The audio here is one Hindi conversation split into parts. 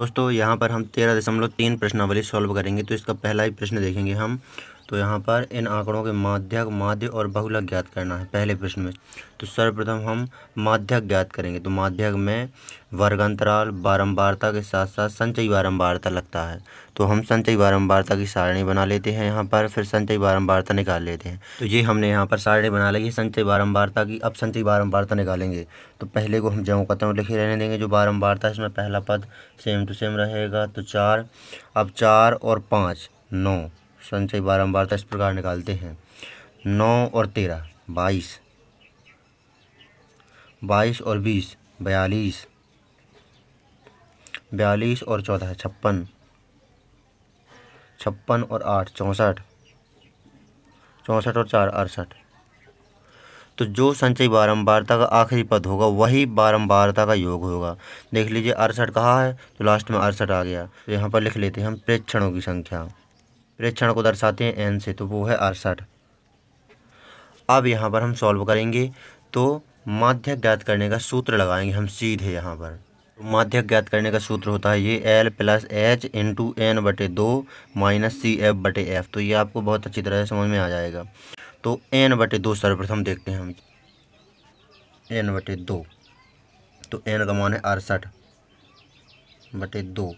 दोस्तों यहाँ पर हम तेरह दशमलव तीन प्रश्नावली सॉल्व करेंगे तो इसका पहला ही प्रश्न देखेंगे हम तो यहाँ पर इन आंकड़ों के माध्यक माध्य और बहुलक ज्ञात करना है पहले प्रश्न में तो सर्वप्रथम हम माध्यक ज्ञात करेंगे तो माध्यक में वर्ग अंतराल बारम्बारता के साथ साथ संचयी बारम्बारता लगता है तो हम संचयी बारम्बारता की सारणी बना लेते हैं यहाँ पर फिर संचयी बारम्बारता निकाल लेते हैं तो ये हमने यहाँ पर सारणी बना ली है संचयी बारम्बारता की अब संचयी बारम्बारता निकालेंगे तो पहले को हम जयों कतों लिखे रहने देंगे जो बारम्बारता इसमें पहला पद सेम टू सेम रहेगा तो चार अब चार और पाँच नौ संचय बारंबारता तो इस प्रकार निकालते हैं नौ और तेरह बाईस बाईस और बीस बयालीस बयालीस और चौदह छप्पन छप्पन और आठ चौंसठ चौंसठ और चार अड़सठ तो जो संचय बारंबारता का आखिरी पद होगा वही बारंबारता का योग होगा देख लीजिए अड़सठ कहा है तो लास्ट में अड़सठ आ गया तो यहाँ पर लिख लेते हैं हम प्रेक्षणों की संख्या प्रेक्षण को दर्शाते हैं एन से तो वो है अड़सठ अब यहाँ पर हम सॉल्व करेंगे तो माध्यक ज्ञात करने का सूत्र लगाएंगे हम सीधे यहाँ पर माध्य ज्ञात करने का सूत्र होता है ये L plus H into N बटे दो माइनस सी एफ बटे एफ तो ये आपको बहुत अच्छी तरह से समझ में आ जाएगा तो एन बटे दो सर्वप्रथम देखते हैं हम एन बटे दो तो एन का मान है अड़सठ बटे दो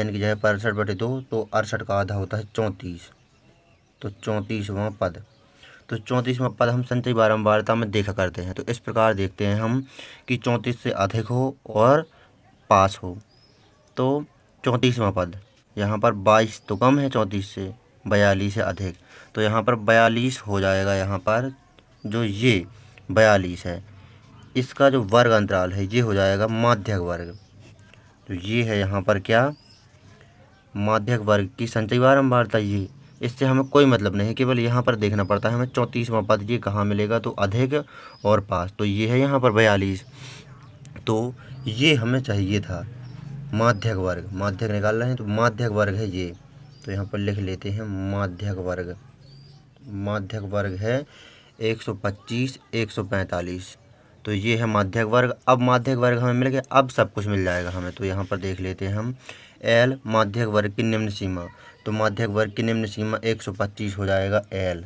एन की जगह पर अड़सठ बटे दो तो अड़सठ का आधा होता है चौंतीस तो चौंतीसवां पद तो चौंतीसवां पद हम संचय बारंबारता में देखा करते हैं तो इस प्रकार देखते हैं हम कि चौंतीस से अधिक हो और पास हो तो चौंतीसवां पद यहाँ पर बाईस तो कम है चौंतीस से बयालीस से अधिक तो यहाँ पर बयालीस हो जाएगा यहाँ पर जो ये बयालीस है इसका जो वर्ग अंतराल है ये हो जाएगा माध्यक वर्ग तो ये है यहाँ पर क्या माध्यक वर्ग की संचयी बारंबारता ये इससे हमें कोई मतलब नहीं केवल यहाँ पर देखना पड़ता है हमें चौंतीसवा पद ये कहाँ मिलेगा तो अधिक और पास तो ये है यहाँ पर बयालीस तो ये हमें चाहिए था माध्यक वर्ग माध्यक निकाल रहे हैं तो माध्यक वर्ग है ये तो यहाँ पर लिख लेते हैं माध्यक वर्ग माध्यक वर्ग है 125 145 तो ये है माध्यक वर्ग अब माध्यक वर्ग हमें मिल गया अब सब कुछ मिल जाएगा हमें तो यहाँ पर देख लेते हैं हम एल माध्यक वर्ग की निम्न सीमा तो माध्यक वर्ग की निम्न सीमा 125 हो जाएगा एल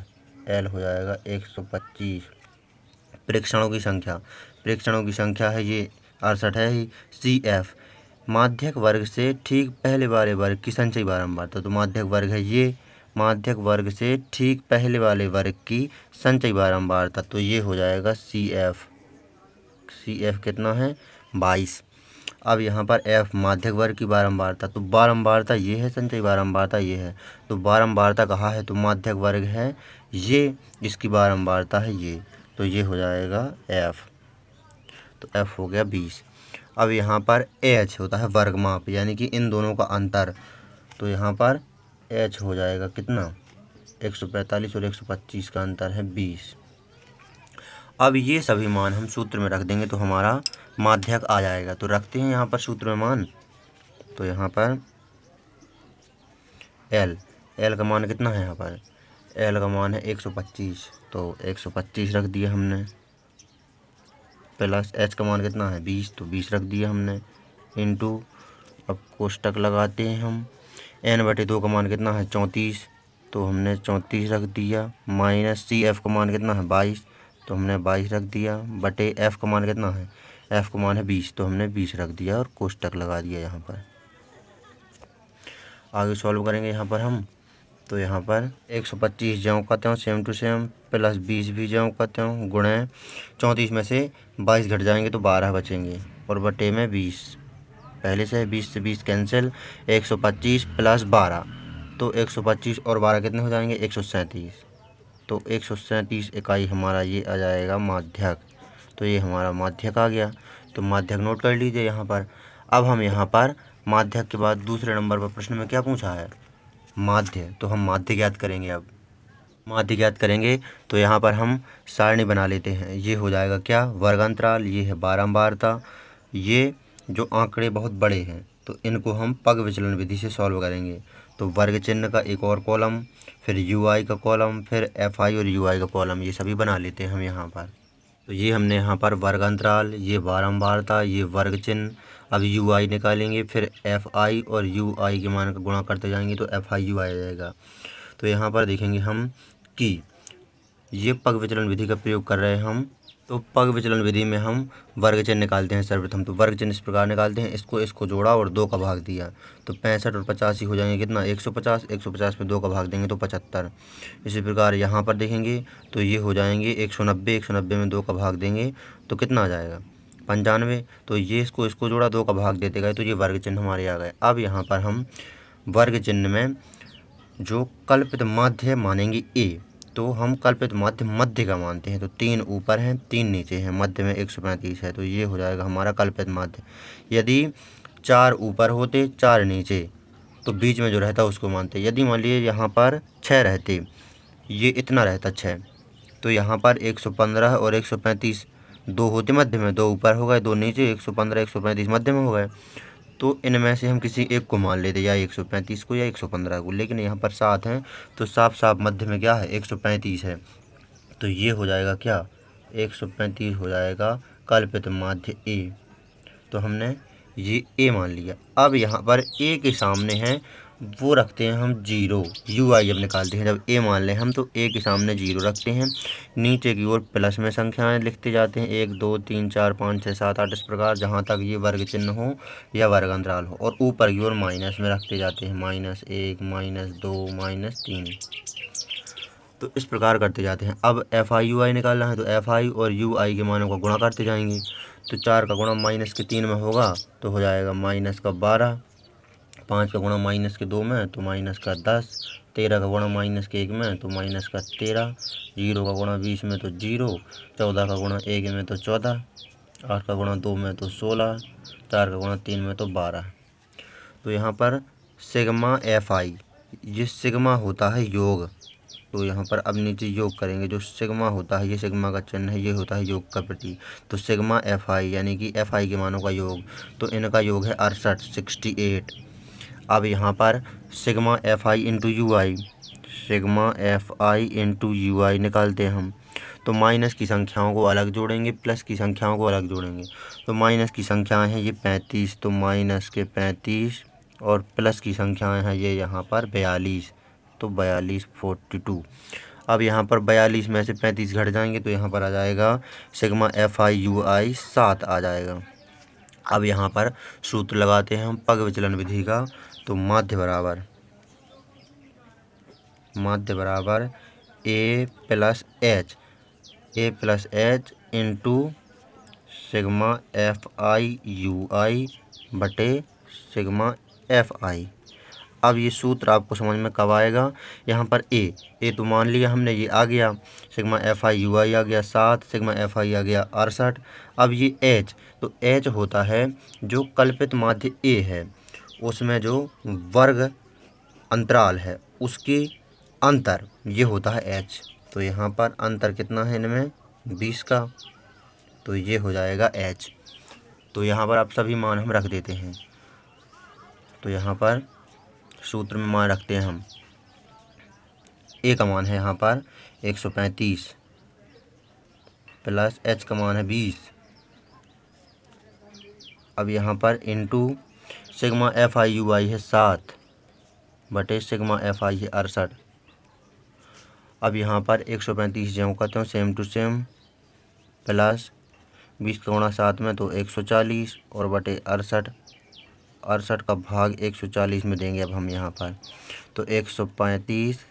एल हो जाएगा 125 परीक्षणों की संख्या परीक्षणों की संख्या है ये अड़सठ है ही सी एफ माध्यक वर्ग से ठीक पहले वाले वर्ग की संचयी बारंबारता तो, तो माध्यक वर्ग है ये माध्यक वर्ग से ठीक पहले वाले वर्ग की संचयी बारंबारता तो ये हो जाएगा सी एफ सी एफ कितना है बाईस अब यहाँ पर एफ माध्यक वर्ग की बारंबारता तो बारंबारता ये है संचयी बारंबारता ये है तो बारंबारता कहा है तो माध्यक वर्ग है ये इसकी बारंबारता है ये तो ये हो जाएगा एफ तो एफ हो गया बीस अब यहाँ पर एच होता है वर्गमाप यानी कि इन दोनों का अंतर तो यहाँ पर एच हो जाएगा कितना पैंतालीस और पच्चीस का अंतर है बीस अब ये सभी मान हम सूत्र में रख देंगे तो हमारा माध्यक आ जाएगा तो रखते हैं यहाँ पर सूत्र में मान तो यहाँ पर एल एल का मान कितना है यहाँ पर एल का मान है 125 तो 125 रख दिया हमने प्लस एच का मान कितना है 20 तो 20 रख दिया हमने इनटू अब कोष्टक लगाते हैं हम एन बटे दो का मान कितना है चौंतीस तो हमने चौंतीस रख दिया माइनस सी एफ का मान कितना है बाईस तो हमने बाईस रख दिया बटे एफ़ का मान कितना है एफ़ का मान है बीस तो हमने बीस रख दिया और कोष्टक लगा दिया यहाँ पर आगे सॉल्व करेंगे यहाँ पर हम तो यहाँ पर 125 सौ पच्चीस जो कहते त्यों सेम टू सेम प्लस बीस भी जो कहते त्यों गुणे चौंतीस में से बाईस घट जाएंगे तो बारह बचेंगे और बटे में बीस पहले से बीस से बीस कैंसिल 125 प्लस बारह तो 125 और बारह कितने हो जाएंगे एक सौ सैंतीस तो एक सौ सैंतीस इकाई हमारा ये आ जाएगा माध्यक तो ये हमारा माध्यक आ गया तो माध्यक नोट कर लीजिए यहाँ पर अब हम यहाँ पर माध्यक के बाद दूसरे नंबर पर प्रश्न में क्या पूछा है माध्य तो हम माध्य ज्ञात करेंगे अब माध्य ज्ञात करेंगे तो यहाँ पर हम सारणी बना लेते हैं ये हो जाएगा क्या वर्गांतराल ये है बारम्बारता ये जो आंकड़े बहुत बड़े हैं तो इनको हम पग विचलन विधि से सॉल्व करेंगे तो वर्ग चिन्ह का एक और कॉलम फिर यू आई का कॉलम फिर एफ आई और यू आई का कॉलम ये सभी बना लेते हैं हम यहाँ पर तो ये हमने यहाँ पर वर्ग अंतराल ये बारम्बारता ये वर्ग चिन्ह अब यू आई निकालेंगे फिर एफ आई और यू आई के मान का गुणा करते जाएंगे तो एफ आई यू आई आ जाएगा तो यहाँ पर देखेंगे हम कि ये पग विचलन विधि का प्रयोग कर रहे हैं हम तो पग विचलन विधि में हम वर्ग चिन्ह निकालते हैं सर्वप्रथम तो वर्ग चिन्ह इस प्रकार निकालते हैं इसको इसको जोड़ा और दो का भाग दिया तो पैंसठ और पचासी हो जाएंगे कितना एक सौ पचास एक सौ पचास में दो का भाग देंगे तो पचहत्तर इसी प्रकार यहाँ पर देखेंगे तो ये हो जाएंगे एक सौ नब्बे एक सौ नब्बे में दो का भाग देंगे तो कितना आ जाएगा पंचानवे तो ये इसको इसको जोड़ा दो का भाग देते गए तो ये वर्ग चिन्ह हमारे आ गए अब यहाँ पर हम वर्ग चिन्ह में जो कल्पित माध्य मानेंगे ए तो हम कल्पित माध्य मध्य का मानते हैं तो तीन ऊपर हैं तीन नीचे हैं मध्य में एक सौ पैंतीस है तो ये हो जाएगा हमारा कल्पित माध्य यदि चार ऊपर होते चार नीचे तो बीच में जो रहता उसको मानते यदि मान लीजिए यहाँ पर छः रहते ये इतना रहता छः तो यहाँ पर एक सौ पंद्रह और एक सौ पैंतीस दो होते मध्य में दो ऊपर हो गए दो नीचे एक सौ पंद्रह एक सौ पैंतीस मध्य में हो गए तो इनमें से हम किसी एक को मान लेते या 135 को या 115 को लेकिन यहाँ पर सात हैं तो साफ साफ मध्य में क्या है 135 है तो ये हो जाएगा क्या 135 हो जाएगा कल्पित माध्य ए तो हमने ये ए मान लिया अब यहाँ पर ए के सामने हैं वो रखते हैं हम जीरो यू आई जब निकालते हैं जब ए मान लें हम तो ए के सामने जीरो रखते हैं नीचे की ओर प्लस में संख्याएं लिखते जाते हैं एक दो तीन चार पाँच छः सात आठ इस प्रकार जहाँ तक ये वर्ग चिन्ह हो या वर्ग अंतराल हो और ऊपर की ओर माइनस में रखते जाते हैं माइनस एक माइनस दो माइनस तीन तो इस प्रकार करते जाते हैं अब एफ आई यू आई निकालना है तो एफ आई और यू आई के मानों का गुणा करते जाएंगे तो चार का गुणा माइनस के तीन में होगा तो हो जाएगा माइनस का बारह पाँच का गुणा माइनस के दो में तो माइनस का दस तेरह का गुणा माइनस के एक में तो माइनस का तेरह जीरो का गुणा बीस में तो जीरो चौदह का गुणा एक में तो चौदह आठ का गुणा दो में तो सोलह चार का गुणा तीन में तो बारह तो यहाँ पर सिग्मा एफ आई ये सिग्मा होता है योग तो यहाँ पर अब नीचे योग करेंगे जो सिग्मा होता है ये सिग्मा का चिन्ह है ये होता है योग का प्रति तो सिग्मा एफ आई यानी कि एफ आई के मानों का योग तो इनका योग है अड़सठ सिक्सटी एट अब यहाँ पर sigma F I into U I sigma F I into U I निकालते हैं हम तो माइनस की संख्याओं को अलग जोड़ेंगे प्लस की संख्याओं को अलग जोड़ेंगे तो माइनस की संख्याएं हैं ये पैंतीस तो माइनस के पैंतीस और प्लस की संख्याएं हैं ये यहाँ पर बयालीस तो बयालीस फोर्टी टू अब यहाँ पर बयालीस में से पैंतीस घट जाएंगे तो यहाँ पर आ जाएगा sigma F I U I सात आ जाएगा अब यहाँ पर सूत्र लगाते हैं हम पग विचलन विधि का तो माध्य बराबर माध्य बराबर A plus H A plus H into sigma F I U I बटे सिगमा एफ आई अब ये सूत्र आपको समझ में कब आएगा यहाँ पर ए ए तो मान लिया हमने ये आ गया sigma F I U I आ गया सात सिग्मा एफ आई आ गया अड़सठ अब ये एच तो एच होता है जो कल्पित माध्य ए है उसमें जो वर्ग अंतराल है उसके अंतर ये होता है एच तो यहाँ पर अंतर कितना है इनमें बीस का तो ये हो जाएगा एच तो यहाँ पर आप सभी मान हम रख देते हैं तो यहाँ पर सूत्र में मान रखते हैं हम ए का मान है यहाँ पर एक सौ पैंतीस प्लस एच का मान है बीस अब यहाँ पर into sigma F I U I है सात बटे सिग्मा एफ आई है अड़सठ अब यहाँ पर एक सौ पैंतीस जो करते हैं सेम टू सेम प्लस बीस कौड़ा सात में तो एक सौ चालीस और बटे अड़सठ अड़सठ का भाग एक सौ चालीस में देंगे अब हम यहाँ पर तो एक सौ पैंतीस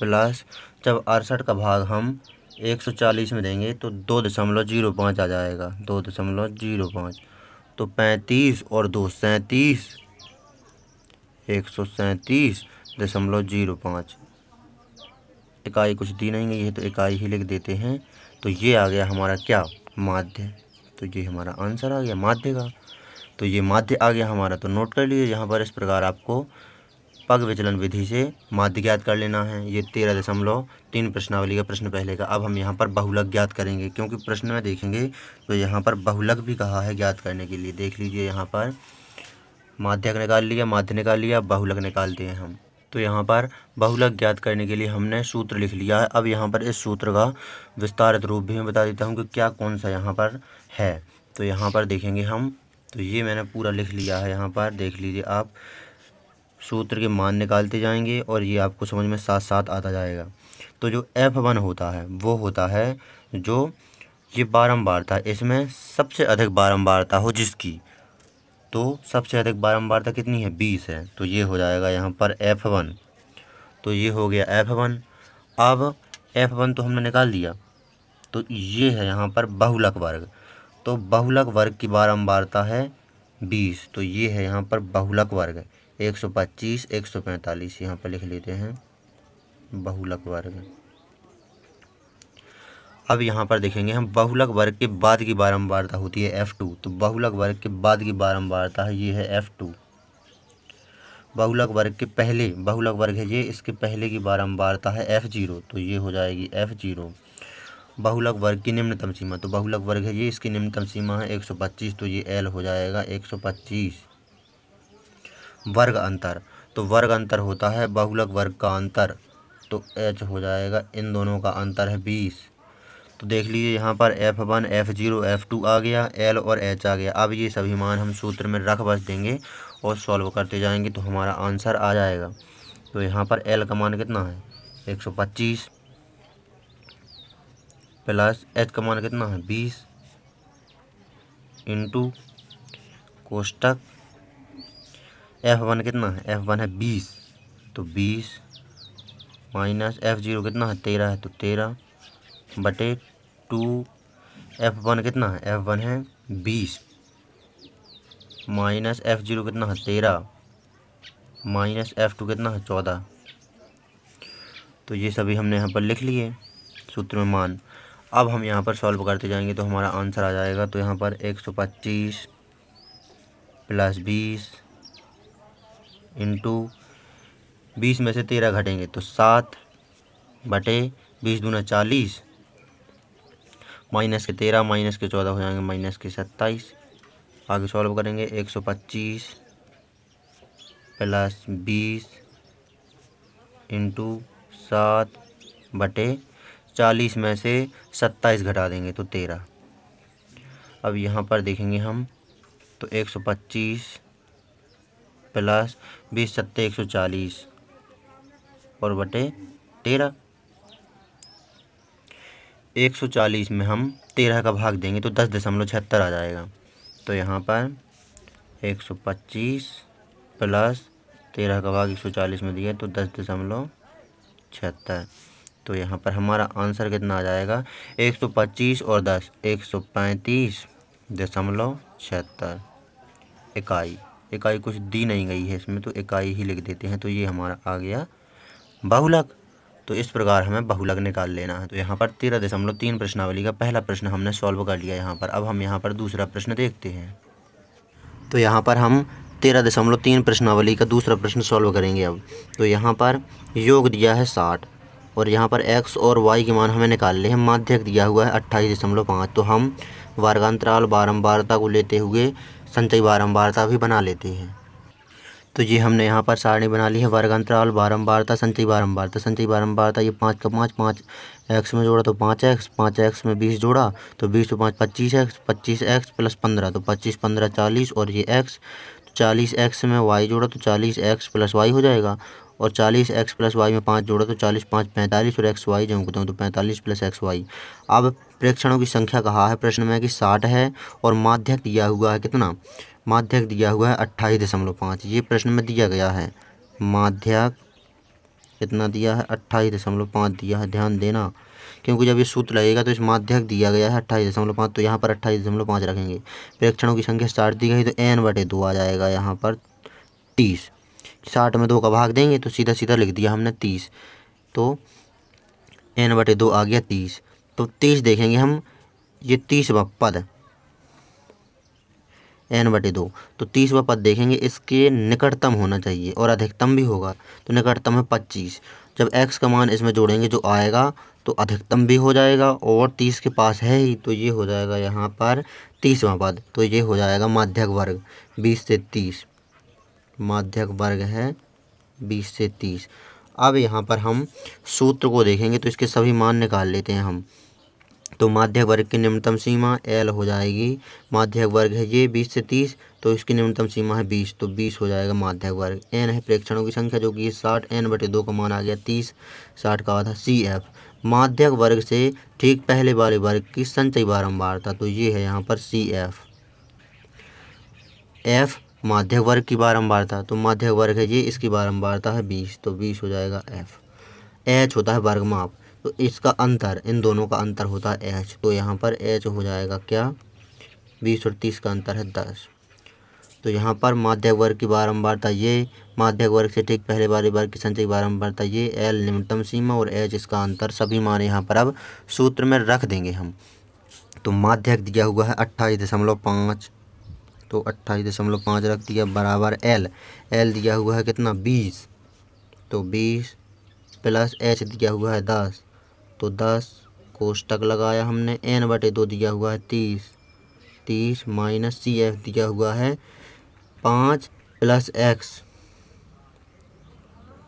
प्लस जब अड़सठ का भाग हम एक सौ चालीस में देंगे तो दो दशमलव जीरो पाँच आ जाएगा दो दशमलव जीरो पाँच तो पैंतीस और दो सैंतीस एक सौ सैंतीस दशमलव जीरो पाँच इकाई कुछ दी नहीं गई है तो इकाई ही लिख देते हैं तो ये आ गया हमारा क्या माध्य तो ये हमारा आंसर आ गया माध्य का तो ये माध्य आ गया हमारा तो नोट कर लीजिए यहाँ पर इस प्रकार आपको पग विचलन विधि से माध्य ज्ञात कर लेना है ये तेरह दशमलव तीन प्रश्नावली का प्रश्न पहले का अब हम यहाँ पर बहुलक ज्ञात करेंगे क्योंकि प्रश्न में देखेंगे तो यहाँ पर बहुलक भी कहा है ज्ञात करने के लिए देख लीजिए यहाँ पर माध्यक निकाल लिया माध्य निकाल लिया बहुलक निकाल दिए हम तो यहाँ पर बहुलक ज्ञात करने के लिए हमने सूत्र लिख लिया है अब यहाँ पर इस सूत्र का विस्तारित रूप भी मैं बता देता हूँ कि क्या कौन सा यहाँ पर है तो यहाँ पर देखेंगे हम तो ये मैंने पूरा लिख लिया है यहाँ पर देख लीजिए आप सूत्र के मान निकालते जाएंगे और ये आपको समझ में साथ साथ आता जाएगा तो जो एफ वन होता है वो होता है जो ये बारम्बारता इसमें सबसे अधिक बारम्बारता हो जिसकी तो सबसे अधिक बारम्बारता कितनी है बीस है तो ये हो जाएगा यहाँ पर एफ वन तो ये हो गया एफ वन अब एफ वन तो हमने निकाल दिया तो ये है यहाँ पर बहुलक वर्ग तो बहुलक वर्ग की बारम्बारता है बीस तो ये है यहाँ पर बहुलक वर्ग एक सौ पच्चीस एक सौ पैंतालीस यहाँ पर लिख लेते हैं बहुलक वर्ग अब यहाँ पर देखेंगे हम बहुलक वर्ग के बाद की बारंबारता होती है एफ़ टू तो बहुलक वर्ग के बाद की बारंबारता है ये है एफ़ टू बहुलक वर्ग के पहले बहुलक वर्ग है ये इसके पहले की बारंबारता है एफ़ जीरो तो ये हो जाएगी एफ़ जीरो बहुलक वर्ग की निम्नतम सीमा तो बहुलक वर्ग है ये इसकी निम्नतम सीमा है एक सौ पच्चीस तो ये एल हो जाएगा एक सौ पच्चीस वर्ग अंतर तो वर्ग अंतर होता है बहुलक वर्ग का अंतर तो एच हो जाएगा इन दोनों का अंतर है बीस तो देख लीजिए यहाँ पर F one F zero F two आ गया एल और एच आ गया अब ये सभी मान हम सूत्र में रख बस देंगे और सॉल्व करते जाएंगे तो हमारा आंसर आ जाएगा तो यहाँ पर एल का मान कितना है एक सौ पच्चीस प्लस एच का मान कितना है बीस इंटू कोष्टक एफ़ वन कितना है एफ़ वन है बीस तो बीस माइनस एफ़ जीरो कितना है तेरह है तो तेरह बटे टू एफ़ वन कितना है एफ़ वन है बीस माइनस एफ़ जीरो कितना है तेरह माइनस एफ़ टू कितना है चौदह तो ये सभी हमने यहाँ पर लिख लिए सूत्र में मान अब हम यहाँ पर सॉल्व करते जाएंगे तो हमारा आंसर आ जाएगा तो यहाँ पर एक सौ पच्चीस प्लस बीस इंटू बीस में से तेरह घटेंगे तो सात बटे बीस दूना चालीस माइनस के तेरह माइनस के चौदह हो जाएंगे माइनस के सत्ताईस आगे सॉल्व करेंगे एक सौ पच्चीस प्लस बीस इंटू सात बटे चालीस में से सत्ताईस घटा देंगे तो तेरह अब यहाँ पर देखेंगे हम तो एक सौ पच्चीस प्लस बीस सत्ते एक सौ चालीस और बटे तेरह एक सौ चालीस में हम तेरह का भाग देंगे तो दस दशमलव छिहत्तर आ जाएगा तो यहाँ पर एक सौ पच्चीस प्लस तेरह का भाग एक सौ चालीस में दिया तो दस दशमलव छिहत्तर तो यहाँ पर हमारा आंसर कितना आ जाएगा एक सौ पच्चीस और दस एक सौ पैंतीस दशमलव छिहत्तर इकाई इकाई कुछ दी नहीं गई है इसमें तो इकाई ही लिख देते हैं तो ये हमारा आ गया बहुलक तो इस प्रकार हमें बहुलक निकाल लेना है तो यहाँ पर तेरह दशमलव तीन प्रश्नावली का पहला प्रश्न हमने सॉल्व कर लिया यहाँ पर अब हम यहाँ पर दूसरा प्रश्न देखते हैं तो यहाँ पर हम तेरह दशमलव तीन प्रश्नावली का दूसरा प्रश्न सॉल्व करेंगे अब तो यहाँ पर योग दिया है साठ और यहाँ पर एक्स और वाई के मान हमें निकालने हैं माध्यक दिया हुआ है अट्ठाईस दशमलव पाँच तो हम वर्गांतराल बारम्बारता को लेते हुए संचयी बारंबारता भी बना लेती है तो ये हमने यहाँ पर सारणी बना ली है वर्ग अंतराल बारम्बारता संचयी बारम्बारता संचयी बारम्बारता ये पाँच का पाँच पाँच एक्स में जोड़ा तो पाँच एक्स पाँच एक्स में बीस जोड़ा तो बीस तो पाँच पच्चीस एक्स पच्चीस एक्स प्लस पंद्रह तो पच्चीस पंद्रह चालीस और ये एक्स चालीस एक्स में वाई जोड़ा तो चालीस एक्स प्लस वाई हो जाएगा और चालीस एक्स प्लस वाई में पाँच जोड़ा तो चालीस पाँच पैंतालीस और एक्स वाई जब हूँ तो पैंतालीस प्लस एक्स वाई अब प्रेक्षणों की संख्या कहा है प्रश्न में कि साठ है और माध्यक दिया हुआ है कितना माध्यक दिया हुआ है अट्ठाईस दशमलव पाँच ये प्रश्न में दिया गया है माध्यक कितना दिया है अट्ठाईस दशमलव पाँच दिया है ध्यान देना क्योंकि जब ये सूत्र लगेगा तो इस माध्यक दिया गया है अट्ठाईस दशमलव पाँच तो यहाँ पर अट्ठाईस दशमलव पाँच रखेंगे प्रेक्षणों की संख्या साठ दी गई तो एन बटे दो आ जाएगा यहाँ पर तीस साठ में दो का भाग देंगे तो सीधा सीधा लिख दिया हमने तीस तो एन बटे दो आ गया तीस तो तीस देखेंगे हम ये तीसवा पद एन बटे दो तो तीसवा पद देखेंगे इसके निकटतम होना चाहिए और अधिकतम भी होगा तो निकटतम है पच्चीस जब एक्स का मान इसमें जोड़ेंगे जो आएगा तो अधिकतम भी हो जाएगा और तीस के पास है ही तो ये हो जाएगा यहाँ पर तीसवा पद तो ये हो जाएगा माध्यक वर्ग बीस से तीस माध्यक वर्ग है बीस से तीस अब यहाँ पर हम सूत्र को देखेंगे तो इसके सभी मान निकाल लेते हैं हम तो माध्यक वर्ग की निम्नतम सीमा एल हो जाएगी माध्यक वर्ग है ये बीस से तीस तो इसकी निम्नतम सीमा है बीस तो बीस हो जाएगा माध्यक वर्ग एन है प्रेक्षणों की संख्या जो कि ये साठ एन बटे दो का मान आ गया तीस साठ का आधा सी एफ माध्यक वर्ग से ठीक पहले वाले वर्ग की बारम्बार बारंबारता तो ये है यहाँ पर सी एफ एफ माध्य वर्ग की बारंबारता तो माध्य वर्ग है ये इसकी बारंबारता है बीस तो बीस हो जाएगा एफ एच होता है वर्गमाप तो इसका अंतर इन दोनों का अंतर होता है एच तो यहाँ पर एच हो जाएगा क्या बीस और तीस का अंतर है दस तो यहाँ पर माध्य वर्ग की बारंबारता ये माध्य वर्ग से ठीक पहले वाले वर्ग की की बारंबारता ये एल न्यूनतम सीमा और एच इसका अंतर सभी मान यहाँ पर अब सूत्र में रख देंगे हम तो माध्यक दिया हुआ है अट्ठाईस दशमलव पाँच तो अट्ठाईस दशमलव पाँच रख दिया बराबर एल एल दिया हुआ है कितना बीस तो बीस प्लस एच दिया हुआ है दस तो दस कोष्टक लगाया हमने एन बटे दो दिया हुआ है तीस तीस माइनस सी एफ दिया हुआ है पाँच प्लस एक्स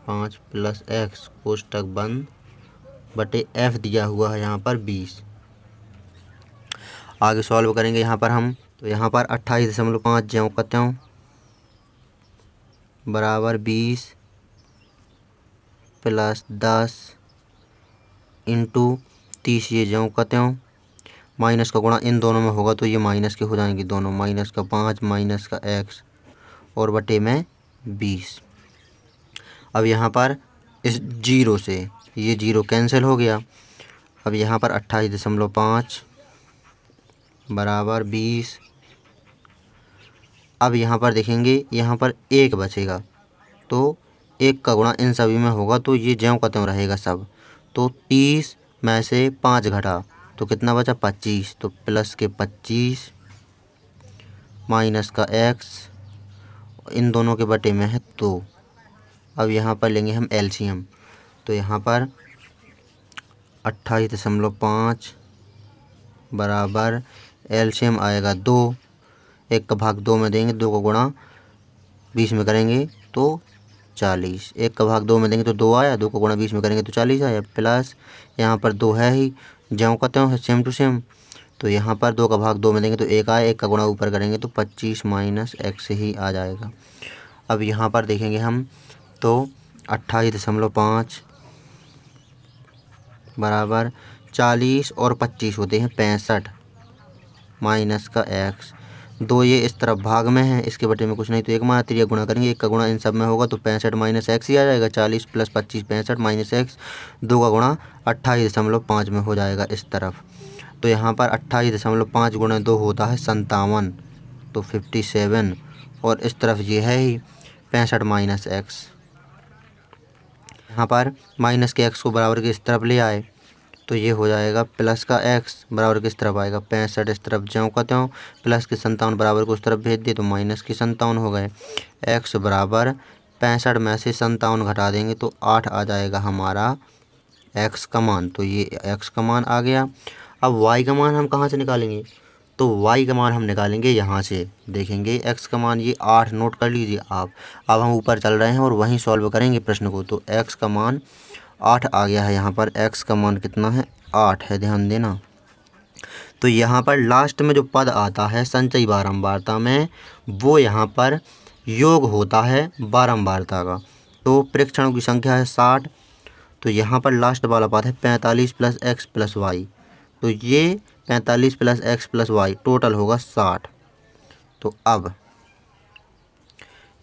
पाँच प्लस एक्स कोष्टक बंद बटे एफ दिया हुआ है यहाँ पर बीस आगे सॉल्व करेंगे यहाँ पर हम तो यहाँ पर अट्ठाईस दशमलव पाँच ज्यो का बराबर बीस प्लस दस इंटू तीस ये ज्यो कत्यों माइनस का गुणा इन दोनों में होगा तो ये माइनस के हो जाएंगे दोनों माइनस का पाँच माइनस का एक्स और बटे में बीस अब यहाँ पर इस जीरो से ये जीरो कैंसिल हो गया अब यहाँ पर अट्ठाईस दशमलव पाँच बराबर बीस अब यहाँ पर देखेंगे यहाँ पर एक बचेगा तो एक का गुणा इन सभी में होगा तो ये ज्यों का त्यों रहेगा सब तो तीस में से पाँच घटा तो कितना बचा पच्चीस तो प्लस के पच्चीस माइनस का एक्स इन दोनों के बटे में है दो अब यहाँ पर लेंगे हम एलसीएम तो यहाँ पर अट्ठाईस दशमलव पाँच बराबर एलसीएम आएगा दो एक का भाग दो में देंगे दो को गुणा बीस में करेंगे तो चालीस एक का भाग दो में देंगे तो दो आया दो को गुणा बीस में करेंगे तो चालीस आया प्लस यहाँ पर दो है ही ज्यों का त्यों सेम टू सेम तो यहाँ पर दो का भाग दो में देंगे तो एक आया एक का गुणा ऊपर करेंगे तो पच्चीस माइनस एक्स ही आ जाएगा अब यहाँ पर देखेंगे हम तो अट्ठाईस दशमलव पाँच बराबर चालीस और पच्चीस होते हैं पैंसठ माइनस का एक्स दो ये इस तरफ भाग में है इसके बटे में कुछ नहीं तो एक मात्र त्रिया गुणा करेंगे एक का गुणा इन सब में होगा तो पैंसठ माइनस एक्स ही आ जाएगा चालीस प्लस पच्चीस पैंसठ माइनस एक्स दो का गुणा अट्ठाईस दशमलव पाँच में हो जाएगा इस तरफ तो यहाँ पर अट्ठाईस दशमलव पाँच गुणा दो होता है संतावन तो फिफ्टी सेवन और इस तरफ ये है ही पैंसठ माइनस एक्स यहाँ पर माइनस के एक्स को बराबर के इस तरफ ले आए तो ये हो जाएगा प्लस का एक्स बराबर किस तरफ आएगा पैंसठ इस तरफ ज्यों का त्यों प्लस की संतावन बराबर को उस तरफ भेज दिए तो माइनस की संतावन हो गए एक्स बराबर पैंसठ में से संतावन घटा देंगे तो आठ आ जाएगा हमारा एक्स का मान तो ये एक्स का मान आ गया अब वाई का मान हम कहाँ से निकालेंगे तो वाई का मान हम निकालेंगे यहाँ से देखेंगे एक्स का मान ये आठ नोट कर लीजिए आप अब हम ऊपर चल रहे हैं और वहीं सॉल्व करेंगे प्रश्न को तो एक्स का मान आठ आ गया है यहाँ पर एक्स का मान कितना है आठ है ध्यान देना तो यहाँ पर लास्ट में जो पद आता है संचयी बारंबारता में वो यहाँ पर योग होता है बारंबारता का तो प्रेक्षणों की संख्या है साठ तो यहाँ पर लास्ट वाला पद है पैंतालीस प्लस एक्स प्लस वाई तो ये पैंतालीस plus X plus Y total होगा साठ तो अब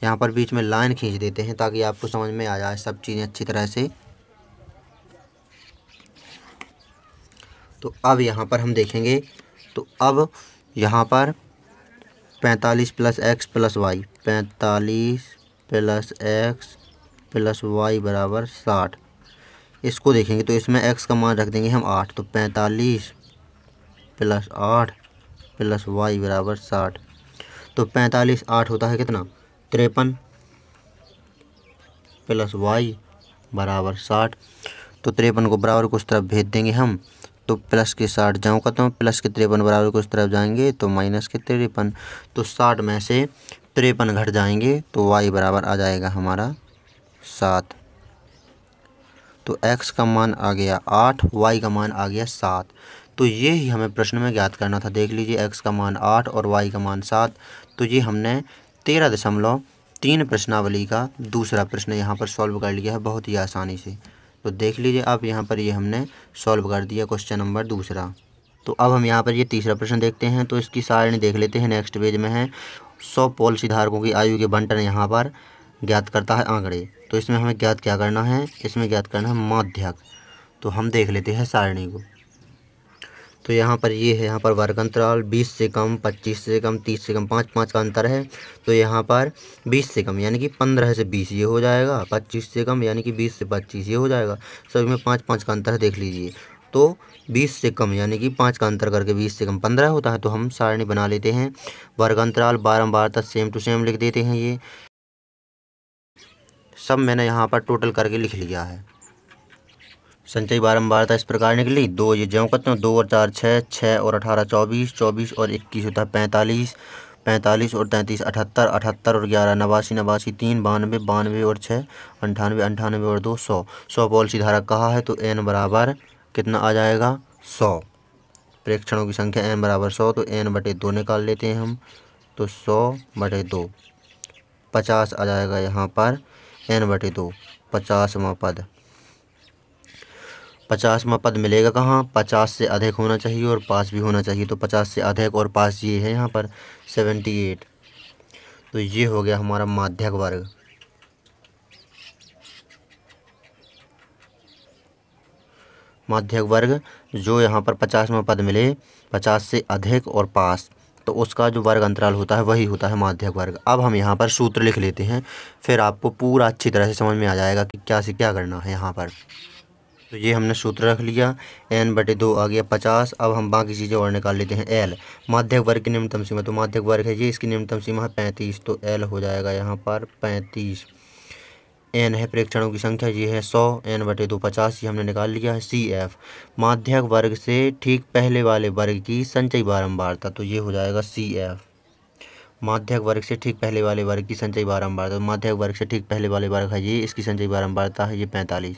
यहाँ पर बीच में लाइन खींच देते हैं ताकि आपको समझ में आ जाए सब चीज़ें अच्छी तरह से तो अब यहाँ पर हम देखेंगे तो अब यहाँ पर पैंतालीस प्लस एक्स प्लस वाई पैंतालीस प्लस एक्स प्लस वाई बराबर साठ इसको देखेंगे तो इसमें एक्स का मान रख देंगे हम आठ तो पैंतालीस प्लस आठ प्लस वाई बराबर साठ तो पैंतालीस आठ होता है कितना तिरपन प्लस वाई बराबर साठ तो तिरपन को बराबर कुछ तरफ भेज देंगे हम तो प्लस के साठ जाऊँ कहता हूँ तो प्लस के तिरपन बराबर को उस तरफ जाएंगे तो माइनस के तिरपन तो साठ में से तिरपन घट जाएंगे तो वाई बराबर आ जाएगा हमारा सात तो एक्स का मान आ गया आठ वाई का मान आ गया सात तो ये ही हमें प्रश्न में ज्ञात करना था देख लीजिए एक्स का मान आठ और वाई का मान सात तो ये हमने तेरह दशमलव तीन प्रश्नावली का दूसरा प्रश्न यहाँ पर सॉल्व कर लिया है बहुत ही आसानी से तो देख लीजिए आप यहाँ पर ये यह हमने सॉल्व कर दिया क्वेश्चन नंबर दूसरा तो अब हम यहाँ पर ये तीसरा प्रश्न देखते हैं तो इसकी सारणी देख लेते हैं नेक्स्ट पेज में है सौ पॉलिसी धारकों की आयु के बंटन यहाँ पर ज्ञात करता है आंकड़े तो इसमें हमें ज्ञात क्या करना है इसमें ज्ञात करना है माध्यक तो हम देख लेते हैं सारणी को तो यहाँ पर ये है यहाँ पर वर्ग अंतराल बीस से कम पच्चीस से कम तीस से कम पाँच पाँच का अंतर है तो यहाँ पर बीस से कम यानी कि पंद्रह से बीस ये हो जाएगा पच्चीस से कम यानी कि बीस से पच्चीस ये हो जाएगा सभी में पाँच पाँच का अंतर देख लीजिए तो 20 से कम यानी कि पाँच का अंतर करके 20 से कम 15 होता है तो हम सारणी बना लेते हैं वर्ग अंतराल बारम्बार तक सेम टू सेम लिख देते हैं ये सब मैंने यहाँ पर टोटल करके लिख लिया है संचयी बारंबारता इस प्रकार निकली दो ये ज्यों कत्यों दो और चार छः छः और अठारह चौबीस चौबीस और इक्कीस होता है पैंतालीस पैंतालीस और तैंतीस अठहत्तर अठहत्तर और ग्यारह नवासी नवासी तीन बानवे बानवे और छः अंठानवे अंठानवे और दो सौ सौ पॉलिसी धारा कहा है तो एन बराबर कितना आ जाएगा सौ प्रेक्षणों की संख्या एन बराबर सौ तो एन बटे दो निकाल लेते हैं हम तो सौ बटे दो पचास आ जाएगा यहाँ पर एन बटे दो पचासवा पद पचासवा पद मिलेगा कहाँ पचास से अधिक होना चाहिए और पास भी होना चाहिए तो पचास से अधिक और पास ये है यहाँ पर सेवेंटी एट तो ये हो गया हमारा माध्यक वर्ग माध्यक वर्ग जो यहाँ पर पचासवा पद मिले पचास से अधिक और पास तो उसका जो वर्ग अंतराल होता है वही होता है माध्यक वर्ग अब हम यहाँ पर सूत्र लिख लेते हैं फिर आपको पूरा अच्छी तरह से समझ में आ जाएगा कि क्या से क्या करना है यहाँ पर तो ये हमने सूत्र रख लिया एन बटे दो आ गया पचास अब हम बाकी चीज़ें और निकाल लेते हैं एल माध्यक वर्ग की न्यूनतम सीमा तो माध्यक वर्ग है ये इसकी न्यूनतम सीमा है पैंतीस तो एल हो जाएगा यहाँ पर पैंतीस एन है प्रेक्षणों की संख्या ये है सौ एन बटे दो पचास ये हमने निकाल लिया है सी एफ माध्यक वर्ग से ठीक पहले वाले वर्ग की संचयी बारंबारता तो ये हो जाएगा सी एफ माध्यक वर्ग से ठीक पहले वाले वर्ग की संचयी बारंबारता तो माध्यक वर्ग से ठीक पहले वाले वर्ग है ये इसकी संचयी बारंबारता है ये पैंतालीस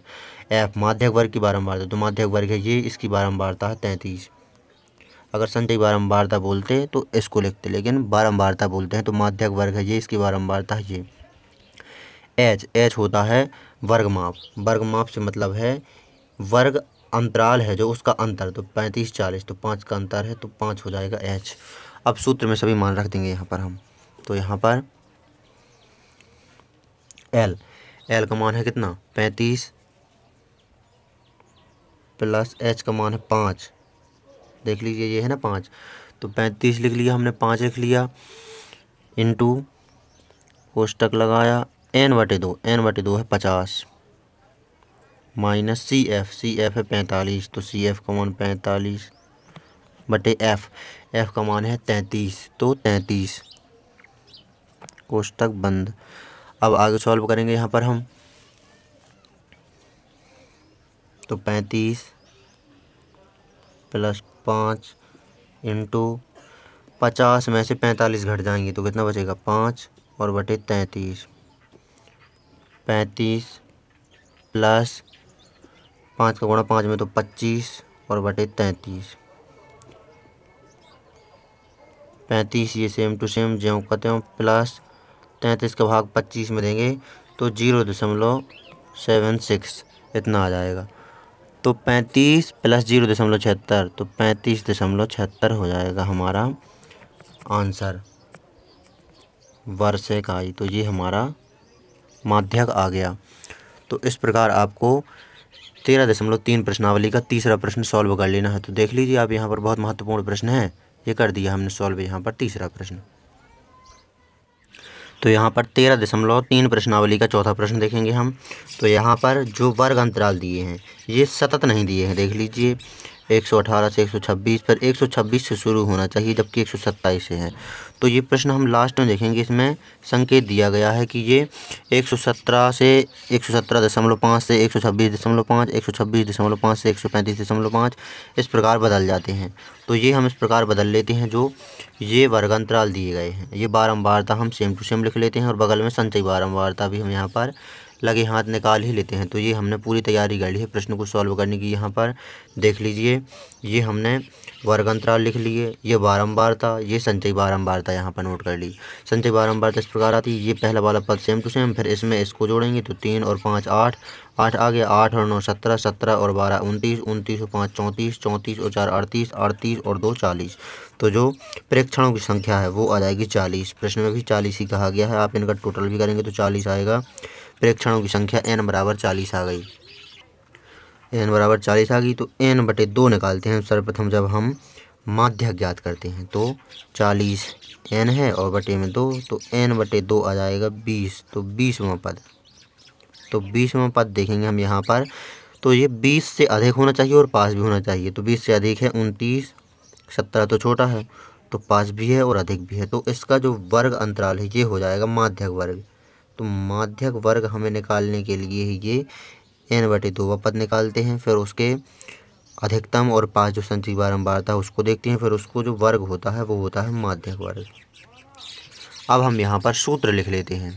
एफ माध्यक वर्ग की बारंबारता तो माध्यक वर्ग है ये इसकी बारंबारता है तैंतीस अगर संधि बारंबारता बोलते तो इसको लिखते लेकिन बारंबारता बोलते हैं तो माध्यक वर्ग है ये इसकी बारंबारता है ये एच एच होता है वर्गमाप वर्गमाप से मतलब है वर्ग अंतराल है जो उसका अंतर तो पैंतीस चालीस तो पाँच का अंतर है तो पाँच हो जाएगा एच अब सूत्र में सभी मान रख देंगे यहाँ पर हम तो यहाँ पर एल एल का मान है कितना पैंतीस प्लस एच का मान है पाँच देख लीजिए ये है ना पाँच तो पैंतीस लिख लिया हमने पाँच लिख लिया इंटू कोष्टक लगाया एन बटे दो एन वटे दो है पचास minus C F C F है पैंतालीस तो सी एफ का मान पैंतालीस बटे एफ एफ का मान है तैंतीस तो तैंतीस कोष्टक बंद अब आगे सॉल्व करेंगे यहाँ पर हम तो पैंतीस प्लस पाँच इंटू पचास में से पैंतालीस घट जाएंगे तो कितना बचेगा पाँच और बटे तैंतीस पैंतीस प्लस पाँच का गुणा पाँच में तो पच्चीस और बटे तैंतीस पैंतीस ये सेम टू सेम जो कहते हो प्लस तैंतीस का भाग पच्चीस में देंगे तो जीरो दशमलव सेवन सिक्स इतना आ जाएगा तो पैंतीस प्लस जीरो दशमलव छिहत्तर तो पैंतीस दशमलव छिहत्तर हो जाएगा हमारा आंसर वर्ष ही तो ये हमारा माध्यक आ गया तो इस प्रकार आपको तेरह दशमलव तीन प्रश्नावली का तीसरा प्रश्न सॉल्व कर लेना है तो देख लीजिए आप यहाँ पर बहुत महत्वपूर्ण प्रश्न है ये कर दिया हमने सॉल्व यहाँ पर तीसरा प्रश्न तो यहाँ पर तेरह दशमलव तीन प्रश्नावली का चौथा प्रश्न देखेंगे हम तो यहाँ पर जो वर्ग अंतराल दिए हैं ये सतत नहीं दिए हैं देख लीजिए 118 से 126 पर 126 से शुरू होना चाहिए जबकि सत्ताईस से है तो ये प्रश्न हम लास्ट में देखेंगे इसमें संकेत दिया गया है कि ये 117 से 117.5 से 126.5 126.5 से 135.5 इस प्रकार बदल जाते हैं तो ये हम इस प्रकार बदल लेते हैं जो ये वर्गांतराल दिए गए हैं ये बारम्बारता हम सेम टू सेम लिख लेते हैं और बगल में संचय बारम्बारता भी हम यहाँ पर लगे हाथ निकाल ही लेते हैं तो ये हमने पूरी तैयारी कर ली है प्रश्न को सॉल्व करने की यहाँ पर देख लीजिए ये हमने वर्गांतराल लिख लिए ये था ये संचय था यहाँ पर नोट कर ली संचय बारम्बार इस प्रकार आती है ये पहला वाला पद सेम टू सेम फिर इसमें इसको जोड़ेंगे तो तीन और पाँच आठ आठ आ गया आठ और नौ सत्रह सत्रह और बारह उनतीस उनतीस और पाँच चौंतीस चौंतीस और चार अड़तीस अड़तीस और दो चालीस तो जो प्रेक्षणों की संख्या है वो आ जाएगी चालीस प्रश्न में भी चालीस ही कहा गया है आप इनका टोटल भी करेंगे तो चालीस आएगा प्रेक्षणों की संख्या एन बराबर चालीस आ गई एन बराबर चालीस आ गई तो एन बटे दो निकालते हैं सर्वप्रथम जब हम माध्य ज्ञात करते हैं तो चालीस एन है और बटे में दो तो एन बटे दो आ जाएगा बीस तो बीसवा पद तो बीसवा पद देखेंगे हम यहाँ पर तो ये बीस से अधिक होना चाहिए और पास भी होना चाहिए तो बीस से अधिक है उनतीस सत्रह तो छोटा है तो पास भी है और अधिक भी है तो इसका जो वर्ग अंतराल है ये हो जाएगा माध्यक वर्ग तो माध्यक वर्ग हमें निकालने के लिए ये एन बटे दो पद निकालते हैं फिर उसके अधिकतम और पाँच जो संचित बारंबारता उसको देखते हैं फिर उसको जो वर्ग होता है वो होता है माध्यक वर्ग अब हम यहाँ पर सूत्र लिख लेते हैं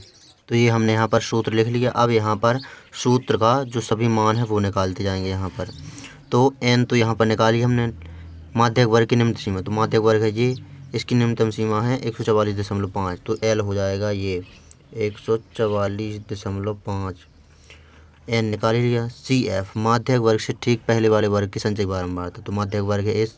तो ये हमने यहाँ पर सूत्र लिख लिया अब यहाँ पर सूत्र का जो सभी मान है वो निकालते जाएंगे यहाँ पर तो एन तो यहाँ पर निकाली हमने माध्यक वर्ग की निम्न सीमा तो माध्यक वर्ग है ये इसकी निम्नतम सीमा है एक तो एल हो जाएगा ये एक सौ चवालीस दशमलव पाँच एन निकाल लिया सी एफ माध्यक वर्ग से ठीक पहले वाले वर्ग की संचय बारंबारता तो माध्यक वर्ग है इस